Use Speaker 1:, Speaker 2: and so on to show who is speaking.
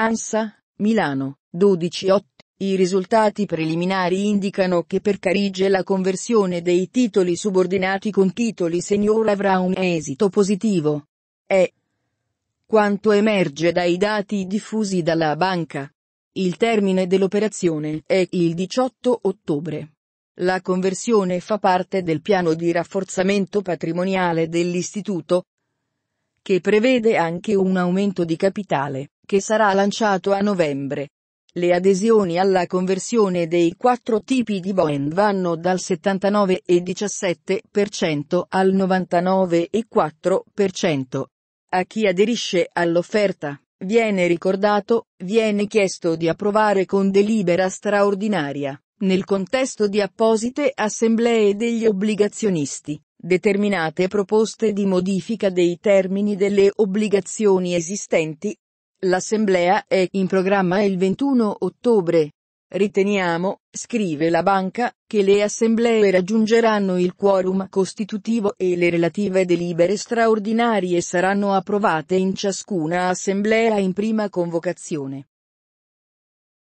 Speaker 1: Ansa, Milano, 12.8. I risultati preliminari indicano che per Carige la conversione dei titoli subordinati con titoli senior avrà un esito positivo. È quanto emerge dai dati diffusi dalla banca. Il termine dell'operazione è il 18 ottobre. La conversione fa parte del piano di rafforzamento patrimoniale dell'istituto, che prevede anche un aumento di capitale che sarà lanciato a novembre. Le adesioni alla conversione dei quattro tipi di Boeing vanno dal 79,17% al 99,4%. A chi aderisce all'offerta, viene ricordato, viene chiesto di approvare con delibera straordinaria, nel contesto di apposite assemblee degli obbligazionisti, determinate proposte di modifica dei termini delle obbligazioni esistenti, L'assemblea è in programma il 21 ottobre. Riteniamo, scrive la banca, che le assemblee raggiungeranno il quorum costitutivo e le relative delibere straordinarie saranno approvate in ciascuna assemblea in prima convocazione.